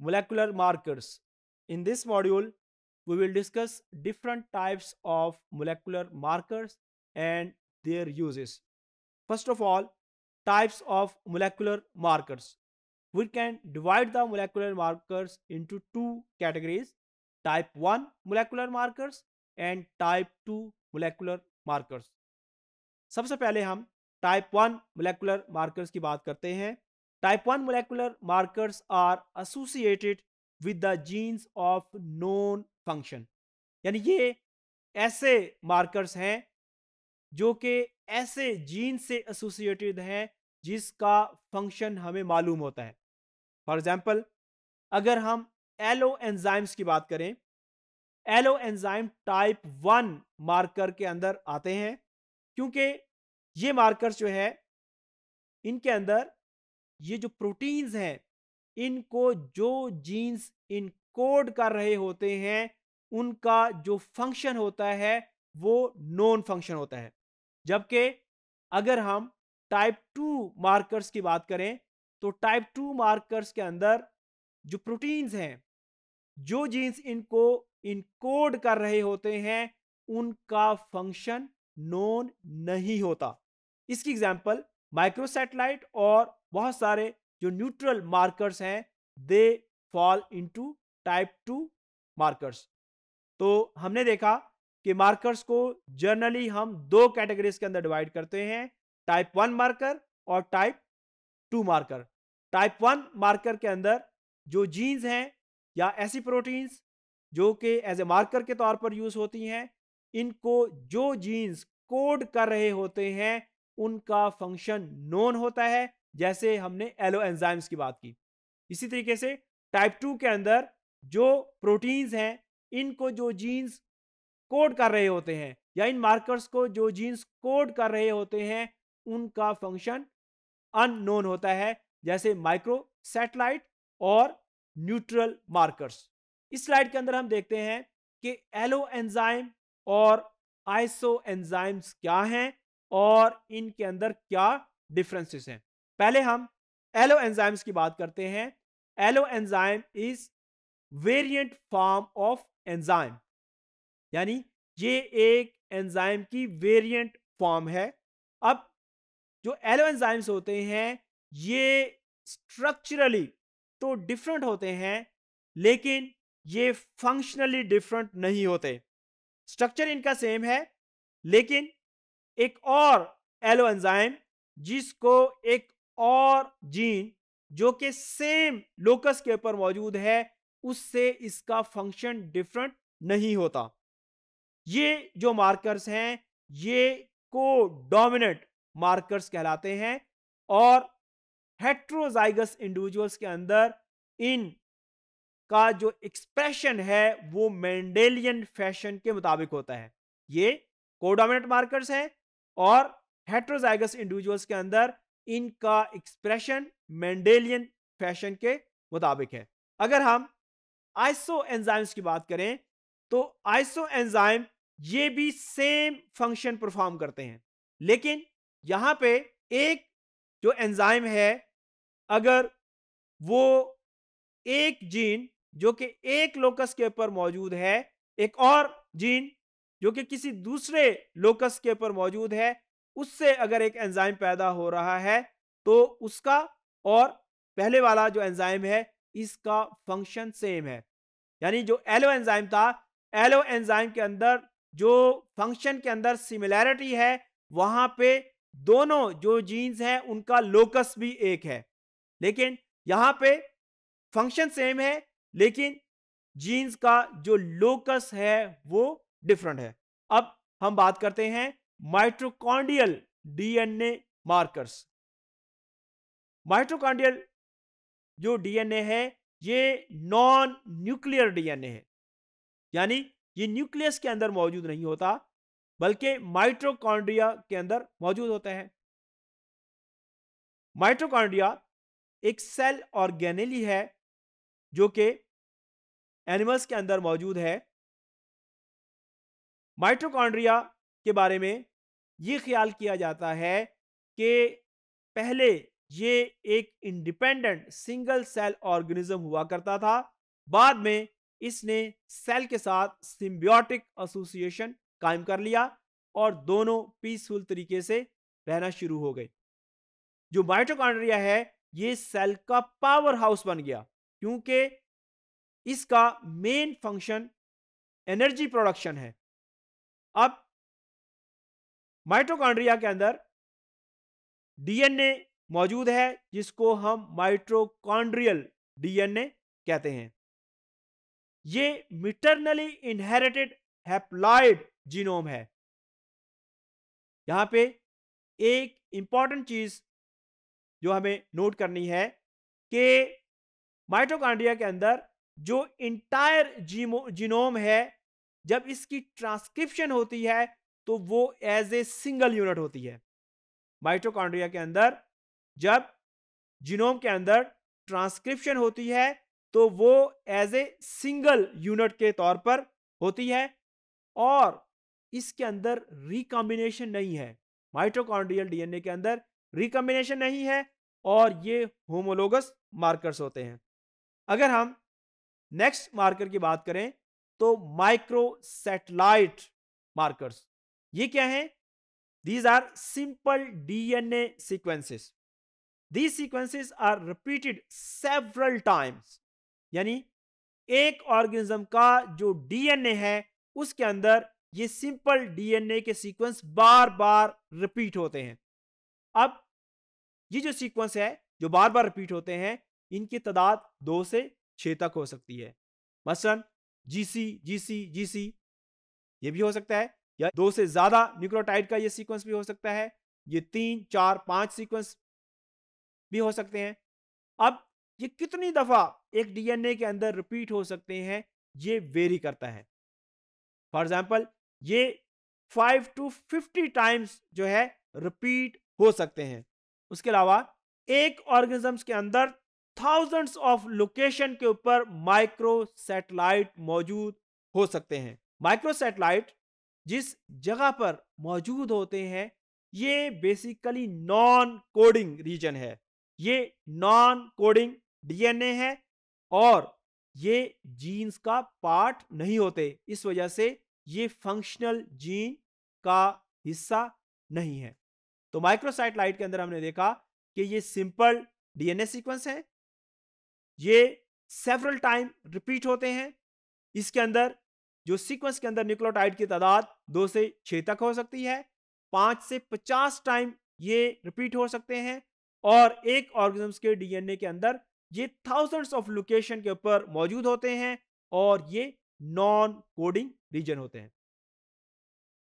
molecular markers. In this module, we will discuss different types of molecular markers and their uses. First of all, types of molecular markers. We can divide the molecular markers into two categories, type 1 molecular markers and type 2 molecular markers. sabse pehle hum type 1 molecular markers ki baat karte hain Type 1 molecular markers are associated with the genes of known function. यानी ये ऐसे markers हैं जो कि ऐसे gene से associated हैं जिसका फंक्शन हमें मालूम होता है फॉर example अगर हम एलो enzymes की बात करें allo enzyme type one marker के अंदर आते हैं क्योंकि ये मार्कर्स जो है इनके अंदर ये जो प्रोटीन्स हैं इनको जो जीन्स इनकोड कर रहे होते हैं उनका जो फंक्शन होता है वो नॉन फंक्शन होता है जबकि अगर हम टाइप टू मार्कर्स की बात करें तो टाइप टू मार्कर्स के अंदर जो प्रोटीन्स हैं जो जीन्स इनको इनकोड कर रहे होते हैं उनका फंक्शन नॉन नहीं होता इसकी एग्जांपल माइक्रोसैटेलाइट और बहुत सारे जो न्यूट्रल मार्कर्स हैं they fall into type two markers तो हमने देखा कि मार्कर्स को जनरली हम दो कैटेगरीज के अंदर डिवाइड करते हैं टाइप वन मार्कर और type two marker type one marker के अंदर जो जीन्स हैं या ऐसी प्रोटीन्स जो कि एज ए मार्कर के तौर पर यूज़ होती हैं इनको जो जीन्स कोड कर रहे होते हैं उनका फंक्शन नोन होता है जैसे हमने एलो एंजाइम्स की बात की इसी तरीके से टाइप टू के अंदर जो प्रोटीन्स हैं इनको जो जीन्स कोड कर रहे होते हैं या इन मार्कर्स को जो जीन्स कोड कर रहे होते हैं उनका फंक्शन अननोन होता है जैसे माइक्रो सैटेलाइट और न्यूट्रल मार्कर्स इस स्लाइड के अंदर हम देखते हैं कि एलो एंजाइम और आइसो एंजाइम्स क्या हैं और इनके अंदर क्या डिफरेंसेस हैं पहले हम एलो एंजाइम्स की बात करते हैं allo enzyme is variant form of enzyme यानी ये एक एंजाइम की वेरिएंट फॉर्म है अब जो एलो एंजाइम्स होते हैं ये स्ट्रक्चरली तो डिफरेंट होते हैं लेकिन ये फंक्शनली डिफरेंट नहीं होते स्ट्रक्चर इनका सेम है लेकिन एक और एलो एंजाइम जिसको एक और जीन जो कि सेम लोकस के ऊपर मौजूद है उससे इसका फंक्शन डिफरेंट नहीं होता ये जो मार्कर्स हैं ये को डोमिनेंट मार्कर्स कहलाते हैं और हेट्रोजाइगस इंडिविजुअल्स के अंदर इन का जो एक्सप्रेशन है वो मैंडेलियन फैशन के मुताबिक होता है ये कोडोमिनेंट मार्कर्स हैं और हेट्रोजाइगस इंडिविजुअल्स के अंदर इनका एक्सप्रेशन मैंडेलियन फैशन के मुताबिक है अगर हम आइसो एंजाइम्स की बात करें तो आइसो एंजाइम ये भी सेम फंक्शन परफॉर्म करते हैं लेकिन यहां पे एक जो एंजाइम है अगर वो एक जीन जो कि एक लोकस के ऊपर मौजूद है एक और जीन जो कि किसी दूसरे लोकस के ऊपर मौजूद है उससे अगर एक एंजाइम पैदा हो रहा है तो उसका और पहले वाला जो एंजाइम है इसका फंक्शन सेम है यानी जो एलो एंजाइम था एलो एंजाइम के अंदर जो फंक्शन के अंदर सिमिलैरिटी है वहां पे दोनों जो जीन्स हैं उनका लोकस भी एक है लेकिन यहाँ पे फंक्शन सेम है लेकिन जीन्स का जो लोकस है वो डिफरेंट है अब हम बात करते हैं माइट्रोकॉन्डियल डीएनए मार्कर्स माइट्रोकॉन्डियल जो डीएनए है ये नॉन न्यूक्लियर डीएनए है यानी ये न्यूक्लियस के अंदर मौजूद नहीं होता बल्कि माइट्रोकॉन्ड्रिया के अंदर मौजूद होते हैं माइट्रोकॉन्ड्रिया एक सेल ऑर्गेनेली है जो कि एनिमल्स के अंदर मौजूद है माइट्रोकॉन्ड्रिया के बारे में ये ख्याल किया जाता है कि पहले ये एक इंडिपेंडेंट सिंगल सेल ऑर्गेनिज्म हुआ करता था बाद में इसने सेल के साथ सिम्बियोटिक एसोसिएशन कायम कर लिया और दोनों पीसफुल तरीके से रहना शुरू हो गए जो माइटोकॉन्ड्रिया है ये सेल का पावर हाउस बन गया क्योंकि इसका मेन फंक्शन एनर्जी प्रोडक्शन है अब माइट्रोकॉन्ड्रिया के अंदर डीएनए मौजूद है जिसको हम माइट्रोकॉन्ड्रियल डीएनए कहते हैं ये मिटरनली इनहेरिटेड हैप्लाइड जीनोम है यहां पे एक इंपॉर्टेंट चीज जो हमें नोट करनी है कि माइट्रोकॉन्ड्रिया के अंदर जो इंटायर जीनोम है जब इसकी ट्रांसक्रिप्शन होती है तो वो एज ए सिंगल यूनिट होती है माइटोकॉन्ड्रिया के अंदर जब जीनोम के अंदर ट्रांसक्रिप्शन होती है तो वो एज ए सिंगल यूनिट के तौर पर होती है और इसके अंदर रिकॉम्बिनेशन नहीं है माइटोकॉन्ड्रियल डीएनए के अंदर रिकॉम्बिनेशन नहीं है और ये होमोलोगस मार्कर्स होते हैं अगर हम नेक्स्ट मार्कर की बात करें तो माइक्रो सेटेलाइट मार्कर्स ये क्या है simple D N A sequences these sequences are repeated several times यानी एक ऑर्गेनिज्म का जो डीएनए है उसके अंदर ये सिंपल डीएनए के सीक्वेंस बार बार रिपीट होते हैं अब ये जो सीक्वेंस है जो बार बार रिपीट होते हैं इनकी तादाद दो से छह तक हो सकती है मसलन जीसी जीसी जीसी ये भी हो सकता है या दो से ज्यादा न्यूक्लियोटाइड का ये सीक्वेंस भी हो सकता है ये तीन चार पांच सीक्वेंस भी हो सकते हैं अब ये कितनी दफा एक डीएनए के अंदर रिपीट हो सकते हैं ये वेरी करता है फॉर एग्जाम्पल ये फाइव टू फिफ्टी टाइम्स जो है रिपीट हो सकते हैं उसके अलावा एक ऑर्गेनिजम्स के अंदर थाउजेंड्स ऑफ लोकेशन के ऊपर माइक्रो सैटेलाइट मौजूद हो सकते हैं माइक्रो सैटेलाइट जिस जगह पर मौजूद होते हैं ये बेसिकली नॉन कोडिंग रीजन है ये नॉन कोडिंग डीएनए है और ये जीन्स का पार्ट नहीं होते इस वजह से ये फंक्शनल जीन का हिस्सा नहीं है तो माइक्रोसाइटलाइट के अंदर हमने देखा कि ये सिंपल डीएनए सीक्वेंस है ये सेवरल टाइम रिपीट होते हैं इसके अंदर जो सीक्वेंस के अंदर न्यूक्लोटाइड की तादाद दो से छह तक हो सकती है पांच से पचास टाइम ये रिपीट हो सकते हैं और एक ऑर्गेनिज्म के डीएनए के अंदर ये थाउजेंड्स ऑफ लोकेशन के ऊपर मौजूद होते हैं और ये नॉन कोडिंग रीजन होते हैं